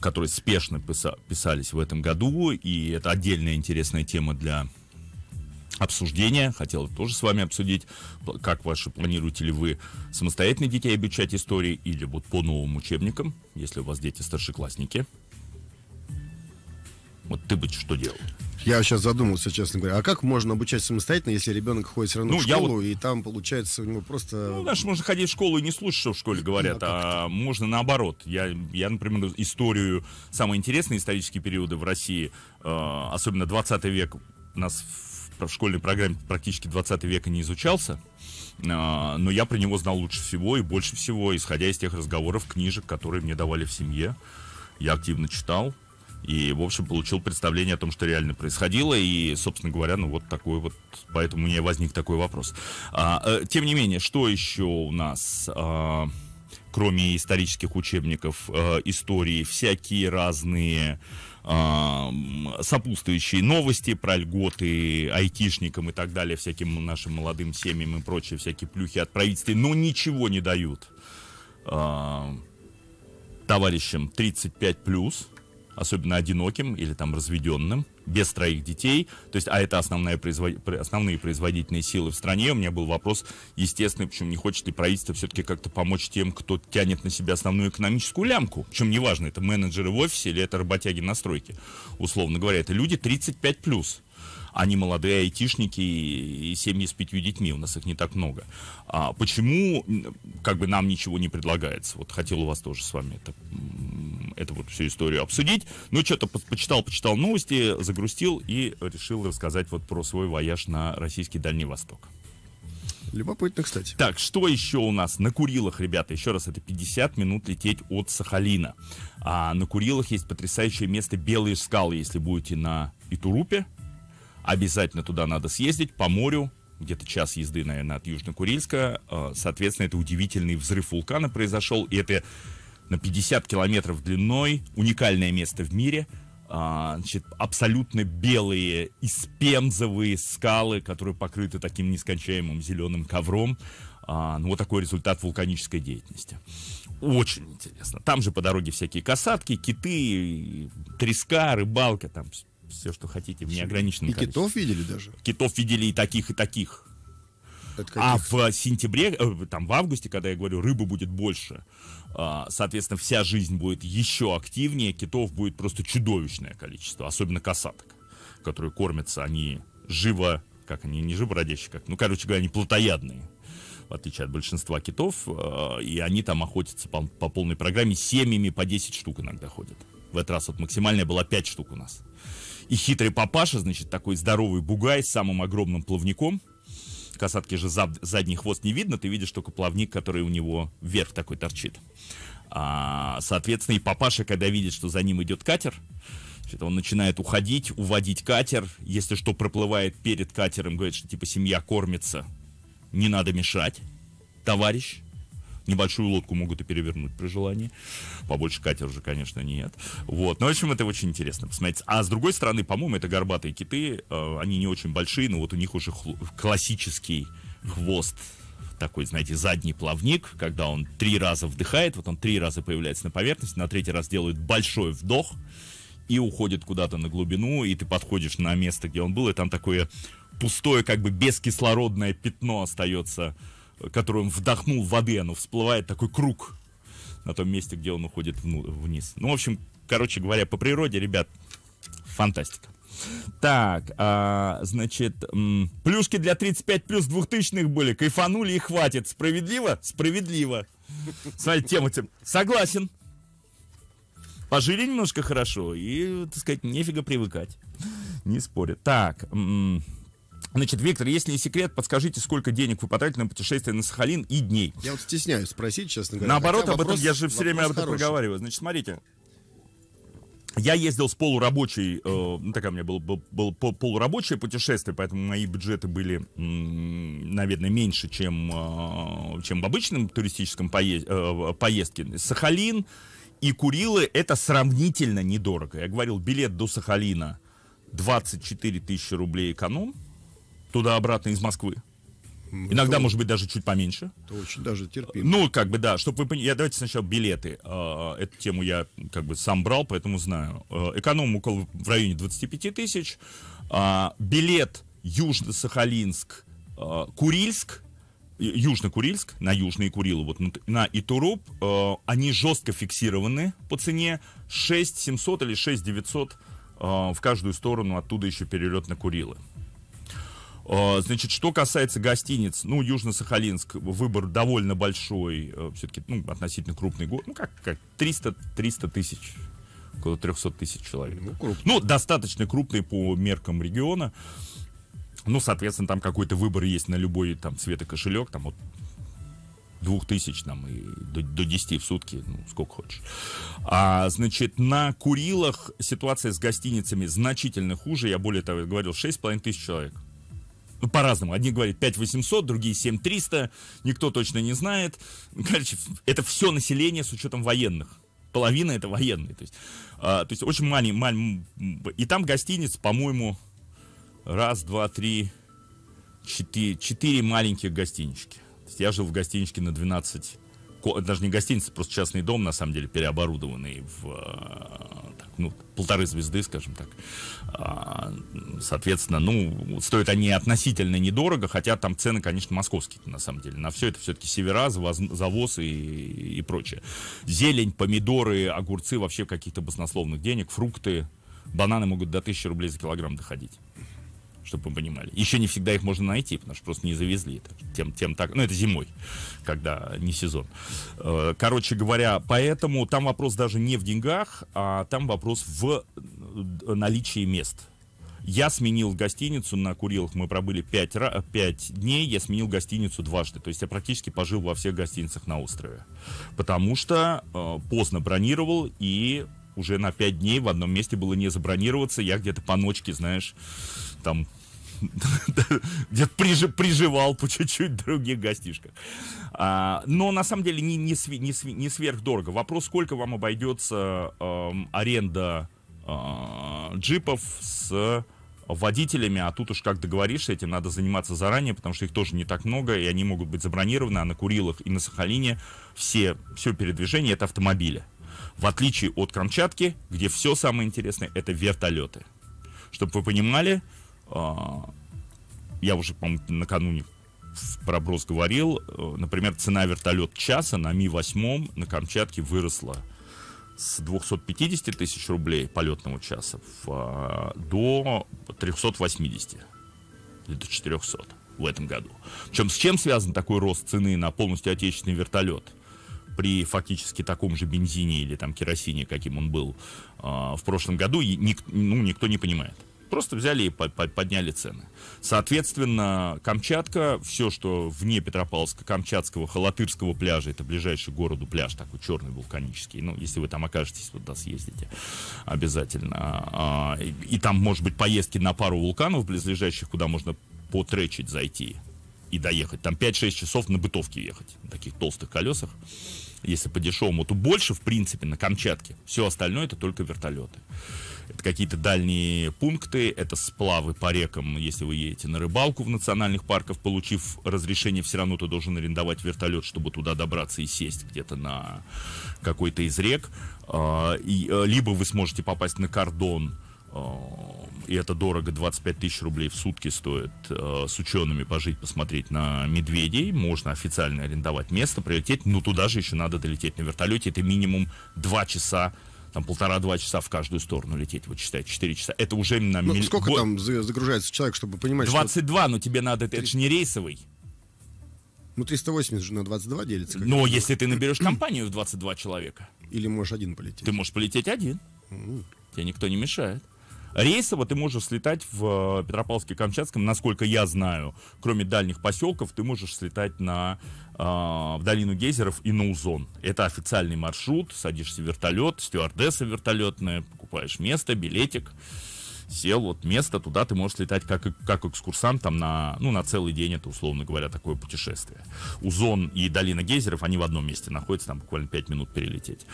Speaker 1: которые спешно писались в этом году, и это отдельная интересная тема для обсуждения. Хотел тоже с вами обсудить, как ваши, планируете ли вы самостоятельно детей обучать истории или вот по новым учебникам, если у вас дети
Speaker 2: старшеклассники. Вот ты бы что делал? Я сейчас задумался, честно говоря, а как можно обучать самостоятельно, если ребенок ходит все равно ну, в школу, вот... и там получается у него просто... Ну,
Speaker 1: знаешь, можно ходить в школу и не слушать, что в школе ну, говорят, ну, а, а можно наоборот. Я, я, например, историю, самые интересные исторические периоды в России, э, особенно 20 век, у нас в, в школьной программе практически 20 века не изучался, э, но я про него знал лучше всего и больше всего, исходя из тех разговоров, книжек, которые мне давали в семье. Я активно читал, и, в общем, получил представление о том, что реально происходило. И, собственно говоря, ну вот такой вот, поэтому у меня возник такой вопрос. А, э, тем не менее, что еще у нас? А, кроме исторических учебников э, истории, всякие разные э, сопутствующие новости про льготы айтишникам и так далее, всяким нашим молодым семьям и прочие всякие плюхи от правительства, но ничего не дают э, товарищам 35+. плюс особенно одиноким или там разведенным, без троих детей, то есть, а это основная производ... основные производительные силы в стране. У меня был вопрос естественно почему не хочет ли правительство все-таки как-то помочь тем, кто тянет на себя основную экономическую лямку. Причем неважно, это менеджеры в офисе или это работяги на стройке, условно говоря. Это люди 35+. плюс они молодые айтишники и семьи с пятью детьми, у нас их не так много. А почему как бы нам ничего не предлагается? Вот хотел у вас тоже с вами это, это вот всю историю обсудить, но ну, что-то по почитал, почитал новости, загрустил и решил рассказать вот про свой вояж на российский Дальний Восток. Любопытно, кстати. Так, что еще у нас? На Курилах, ребята, еще раз, это 50 минут лететь от Сахалина. А на Курилах есть потрясающее место Белые скалы, если будете на Итурупе Обязательно туда надо съездить по морю, где-то час езды, наверное, от Южно-Курильска. А, соответственно, это удивительный взрыв вулкана произошел, и это на 50 километров длиной, уникальное место в мире. А, значит, абсолютно белые испемзовые скалы, которые покрыты таким нескончаемым зеленым ковром. А, ну, вот такой результат вулканической деятельности. Очень интересно. Там же по дороге всякие касатки, киты, треска, рыбалка, там все, что хотите, в неограниченном И количестве. китов видели даже? Китов видели и таких, и таких. А в сентябре, э, там в августе, когда я говорю, рыбы будет больше, а, соответственно, вся жизнь будет еще активнее, китов будет просто чудовищное количество, особенно касаток, которые кормятся, они живо, как они, не живородящие, как, ну, короче говоря, они плотоядные в отличие от большинства китов, а, и они там охотятся по, по полной программе, семьями по 10 штук иногда ходят. В этот раз вот максимальная была 5 штук у нас. И хитрый папаша, значит, такой здоровый бугай с самым огромным плавником. Касатки же зад, задний хвост не видно, ты видишь только плавник, который у него вверх такой торчит. А, соответственно, и папаша, когда видит, что за ним идет катер, значит, он начинает уходить, уводить катер. Если что, проплывает перед катером, говорит, что типа семья кормится, не надо мешать, товарищ. Небольшую лодку могут и перевернуть при желании. Побольше катер же, конечно, нет. Вот. Но, ну, в общем, это очень интересно посмотреть. А с другой стороны, по-моему, это горбатые киты. Э, они не очень большие, но вот у них уже классический хвост такой, знаете, задний плавник, когда он три раза вдыхает, вот он три раза появляется на поверхности, на третий раз делает большой вдох и уходит куда-то на глубину, и ты подходишь на место, где он был, и там такое пустое, как бы бескислородное пятно остается которую он вдохнул воды, оно всплывает такой круг на том месте, где он уходит вниз. Ну, в общем, короче говоря, по природе, ребят, фантастика. Так, а, значит, м, плюшки для 35 плюс 2000 были, кайфанули и хватит. Справедливо? Справедливо. Смотри, тема тем. Согласен. Пожили немножко хорошо и, так сказать, нефига привыкать. Не спорю. Так, м, Значит, Виктор, если не секрет, подскажите, сколько денег вы потратили на путешествие на Сахалин и дней? Я вот стесняюсь спросить, честно говоря. Наоборот, Хотя об вопрос, этом я же все время об этом хороший. проговариваю. Значит, смотрите, я ездил с полурабочей, э, ну, такая у меня было, было, было полурабочее путешествие, поэтому мои бюджеты были, наверное, меньше, чем, э, чем в обычном туристическом пое, э, э, поездке. Сахалин и Курилы — это сравнительно недорого. Я говорил, билет до Сахалина 24 тысячи рублей эконом — туда-обратно из Москвы. Ну, Иногда, то, может быть, даже чуть поменьше.
Speaker 2: Это очень даже терпимо.
Speaker 1: Ну, как бы, да, чтобы вы поняли. Я давайте сначала билеты. А, эту тему я как бы сам брал, поэтому знаю. А, эконом около в районе 25 тысяч. А, билет Южно-Сахалинск, Курильск. Южно-Курильск, на Южные Курилы, вот на Итуруп, они жестко фиксированы по цене 6 700 или 6 6900 в каждую сторону, оттуда еще перелет на Курилы. А, значит, что касается гостиниц, ну, Южно-Сахалинск, выбор довольно большой, э, все-таки, ну, относительно крупный город, ну, как, как 300, 300 тысяч около 300 тысяч человек. Ну, крупный. ну, достаточно крупный по меркам региона. Ну, соответственно, там какой-то выбор есть на любой там цвет кошелек, там вот двух тысяч там и до, до 10 в сутки, ну, сколько хочешь. А, значит, на Курилах ситуация с гостиницами значительно хуже. Я более того говорил, 6,5 тысяч человек по-разному. Одни говорят 5800, другие 7300, никто точно не знает. Короче, это все население с учетом военных. Половина это военные. То есть, а, то есть очень маленький. Малень... И там гостиниц, по-моему, раз, два, три, четыре, четыре маленьких гостинички. я жил в гостиничке на 12 даже не гостиница, просто частный дом, на самом деле, переоборудованный в э, так, ну, полторы звезды, скажем так. А, соответственно, ну, стоят они относительно недорого, хотя там цены, конечно, московские, на самом деле. На все это все-таки севера, завоз и, и прочее. Зелень, помидоры, огурцы вообще каких-то баснословных денег, фрукты. Бананы могут до 1000 рублей за килограмм доходить чтобы вы понимали. Еще не всегда их можно найти, потому что просто не завезли. Тем, тем так, ну это зимой, когда не сезон. Э, короче говоря, поэтому там вопрос даже не в деньгах, а там вопрос в э, наличии мест. Я сменил гостиницу на Курилах, мы пробыли 5, 5 дней, я сменил гостиницу дважды. То есть я практически пожил во всех гостиницах на острове. Потому что э, поздно бронировал и уже на 5 дней в одном месте было не забронироваться. Я где-то по ночке, знаешь, там <laughs> где-то прижи, приживал по чуть-чуть других гостишках. А, но на самом деле не, не, не, не сверхдорого. Вопрос, сколько вам обойдется э, аренда э, джипов с водителями, а тут уж как договоришься, этим надо заниматься заранее, потому что их тоже не так много, и они могут быть забронированы, а на Курилах и на Сахалине все, все передвижение это автомобили. В отличие от Камчатки, где все самое интересное это вертолеты. Чтобы вы понимали, а, я уже, по-моему, накануне про брос говорил, э, например, цена вертолет часа на Ми-8 на Камчатке выросла с 250 тысяч рублей полетного часа в, а, до 380 или до 400 в этом году. Причем с чем связан такой рост цены на полностью отечественный вертолет? при фактически таком же бензине или там керосине, каким он был э, в прошлом году, ник, ну, никто не понимает. Просто взяли и по -по подняли цены. Соответственно, Камчатка, все, что вне Петропавловска, Камчатского, Халатырского пляжа, это ближайший к городу пляж, такой черный вулканический. Ну, если вы там окажетесь, туда съездите обязательно. А, и там, может быть, поездки на пару вулканов близлежащих, куда можно потречить зайти и доехать. Там 5-6 часов на бытовке ехать, на таких толстых колесах если по-дешевому, то больше, в принципе, на Камчатке. Все остальное это только вертолеты. Это какие-то дальние пункты, это сплавы по рекам, если вы едете на рыбалку в национальных парках, получив разрешение, все равно ты должен арендовать вертолет, чтобы туда добраться и сесть где-то на какой-то из рек. А, и, э, либо вы сможете попасть на кордон, Э, и это дорого, 25 тысяч рублей в сутки стоит э, с учеными пожить, посмотреть на медведей. Можно официально арендовать место, прилететь, но туда же еще надо долететь на вертолете. Это минимум 2 часа там полтора-два часа в каждую сторону лететь, вот считай, 4 часа. Это уже на... Ну, милли... сколько год... там
Speaker 2: загружается человек, чтобы
Speaker 1: понимать, 22, что... но тебе надо, 30... это же не рейсовый.
Speaker 2: Ну, 380 же на 22 делится. Но если
Speaker 1: ты <clears throat> наберешь компанию в 22 человека... Или можешь один полететь. Ты можешь полететь один. Mm. Тебе никто не мешает. Рейсово ты можешь слетать в э, Петропавловске-Камчатском, насколько я знаю, кроме дальних поселков, ты можешь слетать на э, в долину гейзеров и на Узон. Это официальный маршрут. Садишься в вертолет, стюардесса вертолетная, покупаешь место, билетик сел, вот место, туда ты можешь летать как, как экскурсант там на, ну, на целый день, это, условно говоря, такое путешествие. Узон и долина гейзеров, они в одном месте находятся, там буквально 5 минут перелететь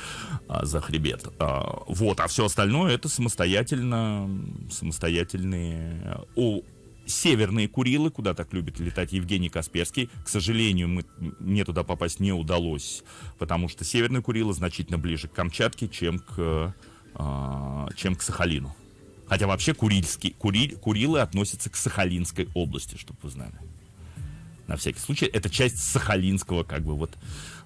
Speaker 1: а, за хребет. А, вот, а все остальное это самостоятельно, самостоятельные... О, Северные Курилы, куда так любит летать Евгений Касперский. К сожалению, мы, мне туда попасть не удалось, потому что Северные Курилы значительно ближе к Камчатке, чем к, э, чем к Сахалину. Хотя вообще Курильский, Куриль, Курилы относятся к Сахалинской области, чтобы вы знали. На всякий случай, это часть Сахалинского как бы вот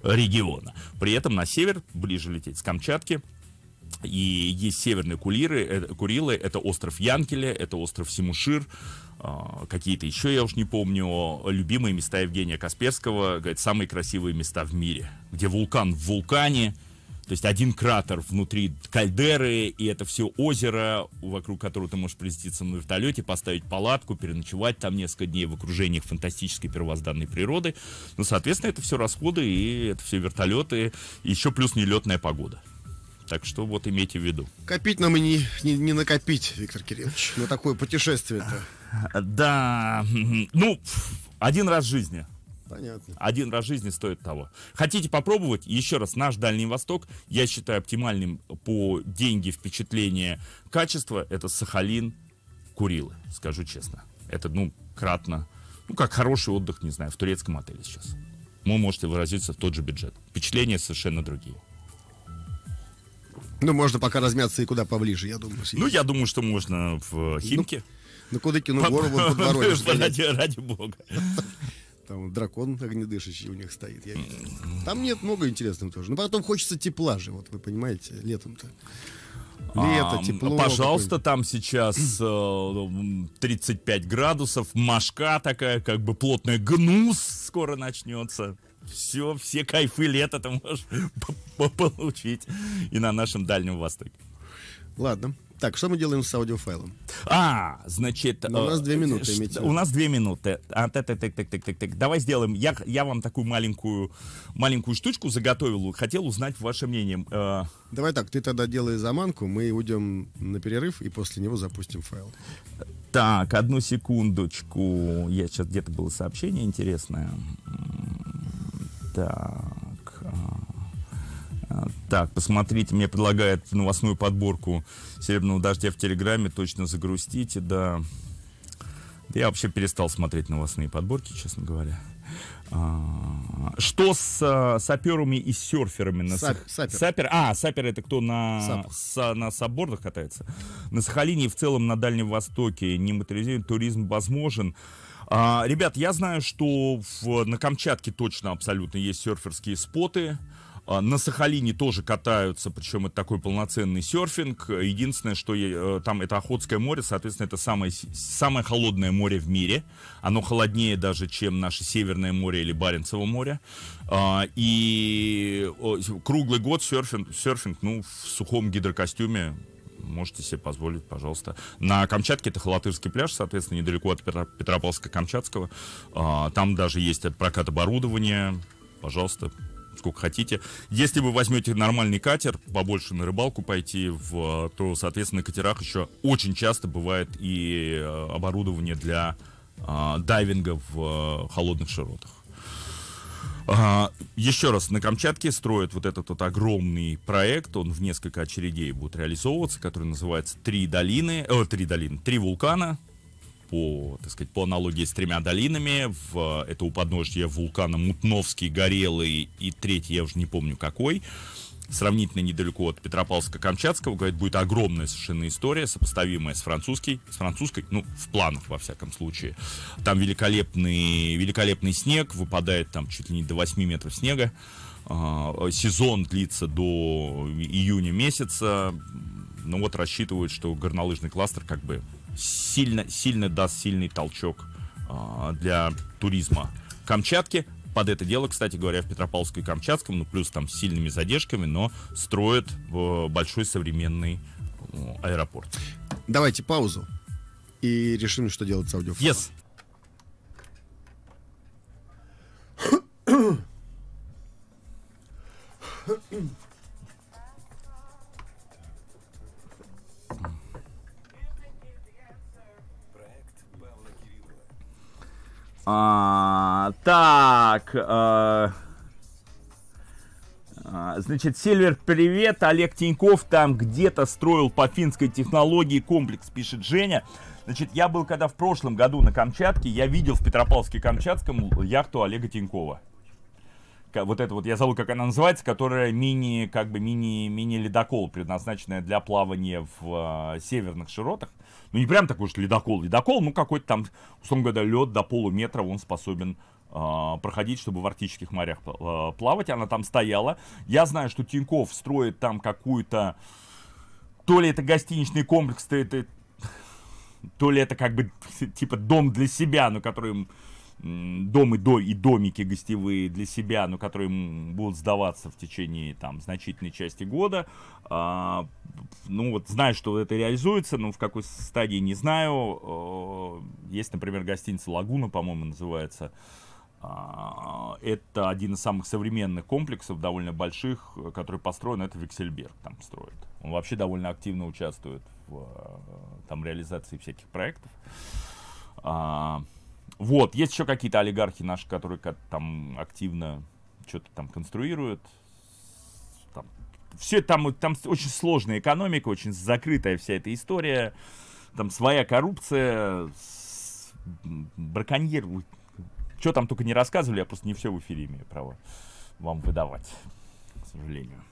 Speaker 1: региона. При этом на север, ближе лететь с Камчатки, и есть северные Кулиры это, Курилы, это остров Янкеля, это остров Симушир, а, какие-то еще, я уж не помню, любимые места Евгения Касперского, говорит, самые красивые места в мире, где вулкан в вулкане, то есть один кратер внутри кальдеры, и это все озеро, вокруг которого ты можешь приземлиться на вертолете, поставить палатку, переночевать там несколько дней в окружениях фантастической первозданной природы. Ну, соответственно, это все расходы, и это все вертолеты, еще плюс нелетная погода. Так что вот имейте
Speaker 2: в виду. Копить нам и не, не, не накопить, Виктор Кириллович, на ну, такое путешествие-то. Да, ну, один раз в жизни Понятно. Один раз в жизни
Speaker 1: стоит того. Хотите попробовать? Еще раз, наш Дальний Восток, я считаю оптимальным по деньги, впечатление, качество, это Сахалин, Курилы, скажу честно. Это, ну, кратно. Ну, как хороший отдых, не знаю, в турецком отеле сейчас. Вы можете выразиться в тот же бюджет. Впечатления совершенно другие.
Speaker 2: Ну, можно пока размяться и куда поближе, я думаю. Съесть. Ну, я думаю, что можно в э, ну, Химке. Ну, куда Кудыкину гору, в Подворотне. <laughs> ради бога. Там дракон огнедышащий у них стоит. Я видел. Там нет много интересного тоже. Но потом хочется тепла же, вот вы понимаете, летом-то. А, Лето, а, тепло. Пожалуйста,
Speaker 1: там сейчас э, 35 градусов, машка такая, как бы плотная, гнус скоро начнется. Все, все кайфы лета ты можешь <laughs> получить и на нашем Дальнем Востоке.
Speaker 2: Ладно, так, что мы делаем с аудиофайлом?
Speaker 1: А, значит... Но у нас э, две минуты, имейте У нас две минуты. А, так, так, так, так, так, так, Давай сделаем. Я, я вам такую маленькую,
Speaker 2: маленькую штучку заготовил. Хотел узнать ваше мнение. Э, Давай так, ты тогда делай заманку, мы уйдем на перерыв и после него запустим файл. Так, одну
Speaker 1: секундочку. Я сейчас где-то было сообщение интересное. Так. А. Так, посмотрите, мне предлагают новостную подборку «Серебряного дождя» в Телеграме, точно загрустите, да. я вообще перестал смотреть новостные подборки, честно говоря. А, что с а, саперами и серферами? На Сап, сах... сапер. сапер. А, сапер это кто на, Сапах. на саббордах катается? На Сахалине и в целом на Дальнем Востоке нематериализированный туризм возможен. А, ребят, я знаю, что в, на Камчатке точно абсолютно есть серферские споты. А, на Сахалине тоже катаются, причем это такой полноценный серфинг. Единственное, что э, там это Охотское море, соответственно, это самое, самое холодное море в мире. Оно холоднее даже, чем наше Северное море или Баренцево море. А, и круглый год серфинг, серфинг ну, в сухом гидрокостюме можете себе позволить, пожалуйста. На Камчатке это Халатырский пляж, соответственно, недалеко от Петропавловска-Камчатского. А, там даже есть прокат оборудования. Пожалуйста, сколько хотите. Если вы возьмете нормальный катер, побольше на рыбалку пойти, в, то, соответственно, на катерах еще очень часто бывает и э, оборудование для а, дайвинга в а, холодных широтах. А, еще раз, на Камчатке строят вот этот вот огромный проект, он в несколько очередей будет реализовываться, который называется «Три долины», э, «Три долины», «Три вулкана», по, так сказать, по аналогии с тремя долинами. В, это у подножья вулкана Мутновский, Горелый и третий, я уже не помню какой. Сравнительно недалеко от Петропавловска-Камчатского, говорит, будет огромная совершенно история, сопоставимая с французской, с французской, ну, в планах, во всяком случае. Там великолепный, великолепный снег, выпадает там чуть ли не до 8 метров снега. А, сезон длится до июня месяца. Ну вот рассчитывают, что горнолыжный кластер как бы сильно, сильно даст сильный толчок а, для туризма Камчатки. Под это дело, кстати говоря, в Петропавловске и Камчатском, ну плюс там с сильными задержками, но строят э, большой современный
Speaker 2: э, аэропорт. Давайте паузу и решим, что делать с аудиофоном.
Speaker 3: Yes. <clears throat>
Speaker 1: А, так. Э, а, значит, Сильвер, привет. Олег Тиньков там где-то строил по финской технологии комплекс, пишет Женя. Значит, я был когда в прошлом году на Камчатке, я видел в Петропавловске-Камчатском яхту Олега Тинькова вот это вот, я забыл, как она называется, которая мини, как бы мини, мини-ледокол, предназначенная для плавания в э, северных широтах. Ну, не прям такой же ледокол, ледокол, ну, какой-то там, условно говоря, лед до полуметра он способен а, проходить, чтобы в арктических морях а, плавать. Она там стояла. Я знаю, что Тиньков строит там какую-то... То ли это гостиничный комплекс, то, это, то ли это как бы <laughs> типа дом для себя, но который дома до, и домики гостевые для себя, но которые будут сдаваться в течение там значительной части года. А, ну вот знаю, что это реализуется, но в какой стадии не знаю. Есть, например, гостиница Лагуна, по-моему, называется. А, это один из самых современных комплексов, довольно больших, который построен. Это Виксельберг там строит. Он вообще довольно активно участвует в э, там, реализации всяких проектов. А, вот, есть еще какие-то олигархи наши, которые там активно что-то там конструируют. Там, все там, там очень сложная экономика, очень закрытая вся эта история. Там своя коррупция, браконьер. Что там только не рассказывали, я просто не все в эфире имею право вам выдавать, к сожалению.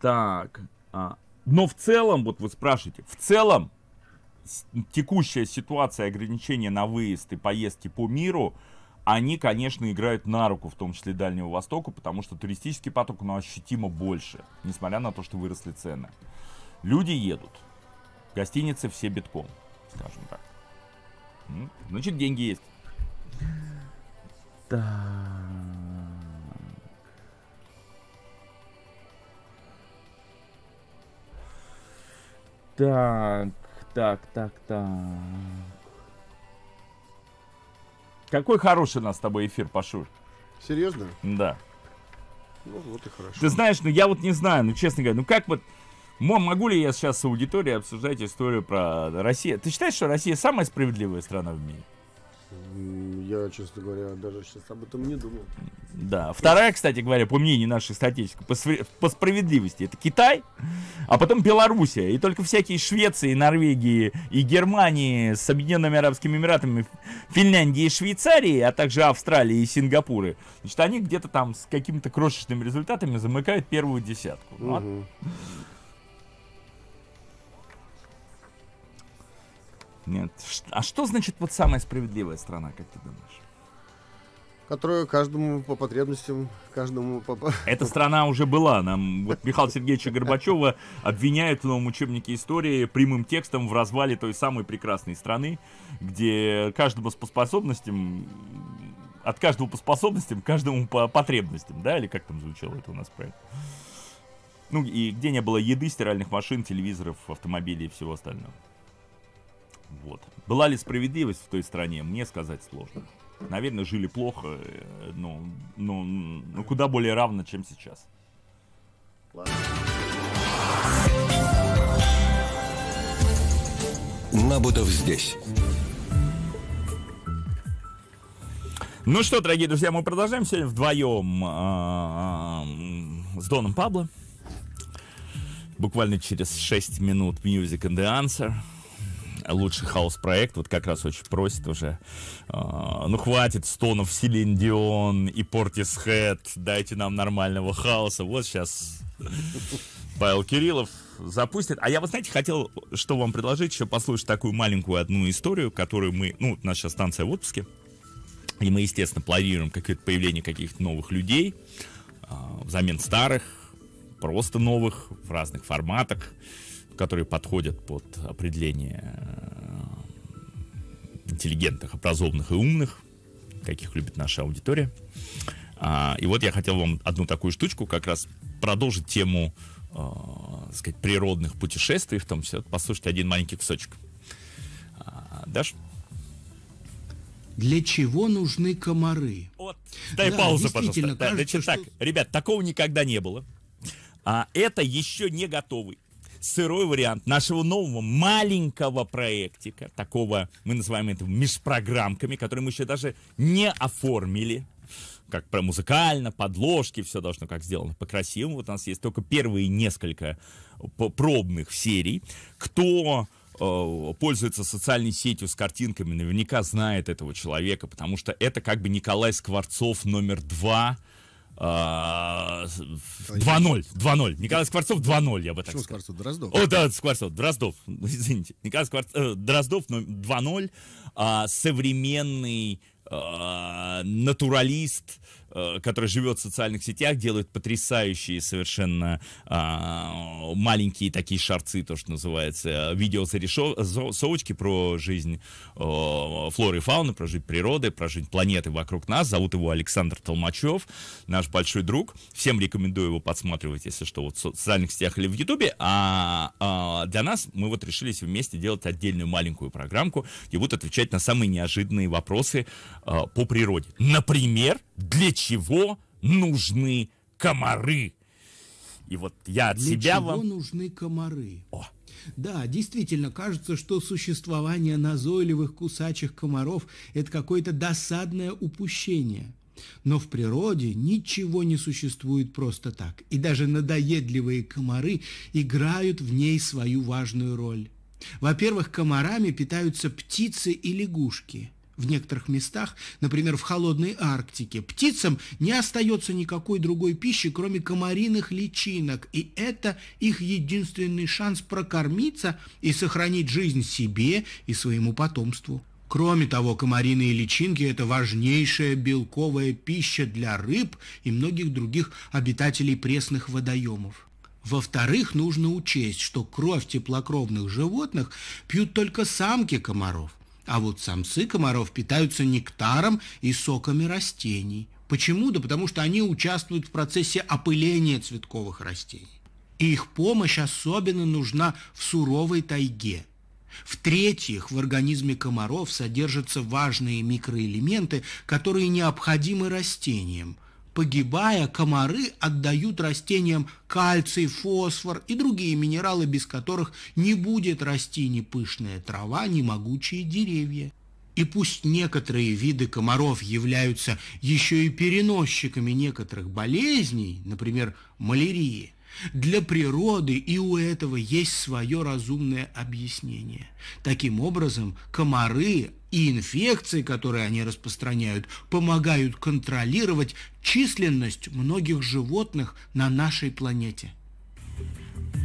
Speaker 1: Так, а, но в целом, вот вы спрашиваете, в целом текущая ситуация ограничения на выезд и поездки по миру, они, конечно, играют на руку, в том числе Дальнего Востока, потому что туристический поток, ну, ощутимо больше, несмотря на то, что выросли цены. Люди едут. Гостиницы все битком, скажем так. Значит, деньги есть. Так. Так так, так, так. Какой хороший у нас с тобой эфир, Пашуль. Серьезно? Да.
Speaker 2: Ну, вот и хорошо. Ты
Speaker 1: знаешь, ну я вот не знаю, ну честно говоря, ну как вот... Могу ли я сейчас с аудиторией обсуждать историю про Россию? Ты считаешь, что Россия самая справедливая страна в мире?
Speaker 2: Я, честно говоря, даже сейчас об этом не думал.
Speaker 1: Да. Вторая, кстати говоря, по мнению нашей статистики по, по справедливости, это Китай, а потом Белоруссия. И только всякие Швеции, Норвегии и Германии с Объединенными Арабскими Эмиратами, Финляндии и Швейцарии, а также Австралии и Сингапуры, значит, они где-то там с какими-то крошечными результатами замыкают первую десятку. Угу. Нет. А что значит вот самая справедливая страна, как ты думаешь?
Speaker 2: Которую каждому по потребностям, каждому по... <laughs>
Speaker 1: Эта страна уже была. Нам вот Михаила Сергеевича Горбачева обвиняют в новом учебнике истории прямым текстом в развале той самой прекрасной страны, где каждому по способностям от каждого по способностям, каждому по потребностям, да, или как там звучало это у нас правильно? Ну, и где не было еды, стиральных машин, телевизоров, автомобилей и всего остального. Вот. Была ли справедливость в той стране, мне сказать сложно. Наверное, жили плохо, но, но, но куда более равно, чем сейчас. Ладно. Набудов здесь. Ну что, дорогие друзья, мы продолжаем сегодня вдвоем а, а, с Доном Пабло. Буквально через 6 минут Music and the Answer лучший хаос-проект, вот как раз очень просит уже. А, ну, хватит стонов Селин Дион и Портис Хэт, дайте нам нормального хаоса. Вот сейчас Павел Кириллов запустит. А я, вот знаете, хотел, что вам предложить, еще послушать такую маленькую одну историю, которую мы, ну, у нас сейчас станция в отпуске, и мы, естественно, планируем какое-то появление каких-то новых людей а, взамен старых, просто новых, в разных форматах которые подходят под определение э, интеллигентных, образованных и умных, каких любит наша аудитория. А, и вот я хотел вам одну такую штучку как раз продолжить тему, э, сказать, природных путешествий, в том числе. Послушайте один маленький кусочек. А,
Speaker 3: Даш? Для чего нужны комары? Вот. Дай да, паузу, пожалуйста. Кажется, да,
Speaker 1: значит, что... так, ребят, такого никогда не было. А это еще не готовый сырой вариант нашего нового маленького проектика, такого, мы называем это межпрограммками, которые мы еще даже не оформили, как про музыкально, подложки, все должно как сделано по-красивому. Вот у нас есть только первые несколько э, пробных серий. Кто э, пользуется социальной сетью с картинками, наверняка знает этого человека, потому что это как бы Николай Скворцов номер два а, 2-0, 2-0. Николай Скворцов 2-0, я бы так Почему сказал. Скворцов? Дроздов? О, да, Скворцов, Дроздов, <laughs> извините. Николай Скворцов, э, Дроздов 2-0, а, современный а, натуралист, Э, который живет в социальных сетях, делает потрясающие совершенно а, маленькие такие шарцы, то, что называется, э, видео совочки про жизнь а, флоры и фауны, про жизнь природы, про жизнь планеты вокруг нас. Зовут его Александр Толмачев, наш большой друг. Всем рекомендую его подсматривать, если что, вот в социальных сетях или в Ютубе. А, а для нас мы вот решились вместе делать отдельную маленькую программку, где будут отвечать на самые неожиданные вопросы а, по природе. Например, для чего нужны комары. И вот я от для себя чего вам...
Speaker 3: нужны комары? О. Да, действительно, кажется, что существование назойливых кусачих комаров – это какое-то досадное упущение. Но в природе ничего не существует просто так, и даже надоедливые комары играют в ней свою важную роль. Во-первых, комарами питаются птицы и лягушки – в некоторых местах, например, в холодной Арктике, птицам не остается никакой другой пищи, кроме комариных личинок, и это их единственный шанс прокормиться и сохранить жизнь себе и своему потомству. Кроме того, комариные личинки – это важнейшая белковая пища для рыб и многих других обитателей пресных водоемов. Во-вторых, нужно учесть, что кровь теплокровных животных пьют только самки комаров. А вот самцы комаров питаются нектаром и соками растений. Почему? Да потому что они участвуют в процессе опыления цветковых растений. И их помощь особенно нужна в суровой тайге. В-третьих, в организме комаров содержатся важные микроэлементы, которые необходимы растениям – Погибая, комары отдают растениям кальций, фосфор и другие минералы, без которых не будет расти ни пышная трава, ни могучие деревья. И пусть некоторые виды комаров являются еще и переносчиками некоторых болезней, например, малярии – для природы, и у этого есть свое разумное объяснение. Таким образом, комары и инфекции, которые они распространяют, помогают контролировать численность многих животных на нашей планете.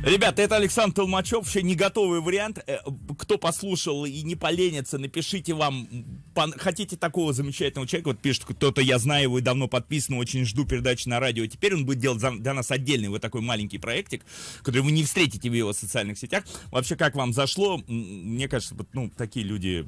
Speaker 1: Ребята, это Александр Толмачев, вообще не готовый вариант. Э, кто послушал и не поленится, напишите вам, хотите такого замечательного человека, вот пишет кто-то, я знаю его и давно подписан, очень жду передачи на радио. Теперь он будет делать для нас отдельный вот такой маленький проектик, который вы не встретите в его социальных сетях. Вообще, как вам зашло? Мне кажется, вот ну, такие люди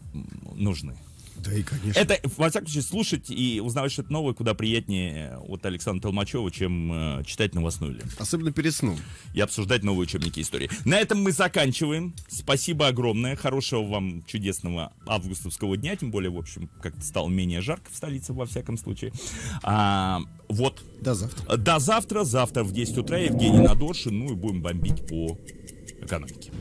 Speaker 1: нужны.
Speaker 2: Да и конечно.
Speaker 1: Это, во всяком случае, слушать и узнавать что-то новое куда приятнее э, от Александра Толмачева, чем э, читать новостную ленту. Особенно перед сном. И обсуждать новые учебники истории. На этом мы заканчиваем. Спасибо огромное. Хорошего вам чудесного августовского дня. Тем более, в общем, как-то стало менее жарко в столице, во всяком случае. А, вот. До завтра. До завтра. Завтра в 10 утра Евгений Надоршин. Ну и будем бомбить
Speaker 3: по экономике.